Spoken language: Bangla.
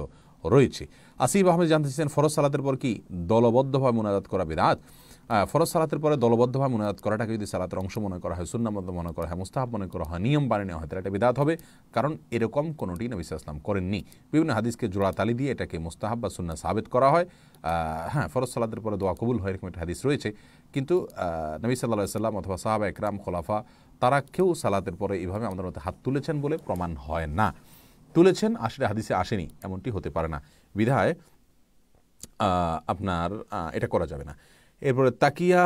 সম্পৃক্ত রয়েছে আসিফ আহমেদ জানতে চেয়েছেন ফরজ সালাতের পর কি দলবদ্ধভাবে মোনাজাত করা বিরাত ফরজ সালাতের পরে দলবদ্ধভাবে মোনাজাত করাটাকে যদি সালাতের অংশ মনে করা হয় সুন্নামত মনে করা হয় মুস্তাহাব মনে করা হয় নিয়ম বানিয়ে নেওয়া হয় তাহলে এটা বিদাত হবে কারণ এরকম কোনোটি নবী ইসলাম করেননি বিভিন্ন হাদিসকে জোড়াতালি দিয়ে এটাকে মুস্তাহাব বা সুন্না সাবেত করা হয় হ্যাঁ ফরজ সালাতের পরে দোয়া কবুল হয় এরকম একটা হাদিস রয়েছে কিন্তু নবী সাল্লা সাল্লাম অথবা সাহাবা একরাম খোলাফা তারা কেউ সালাতের পরে এভাবে আমাদের মধ্যে হাত তুলেছেন বলে প্রমাণ হয় না তুলেছেন আসলে হাদিসে আসেনি এমনটি হতে পারে না বিধায় আপনার এটা করা যাবে না এরপরে তাকিয়া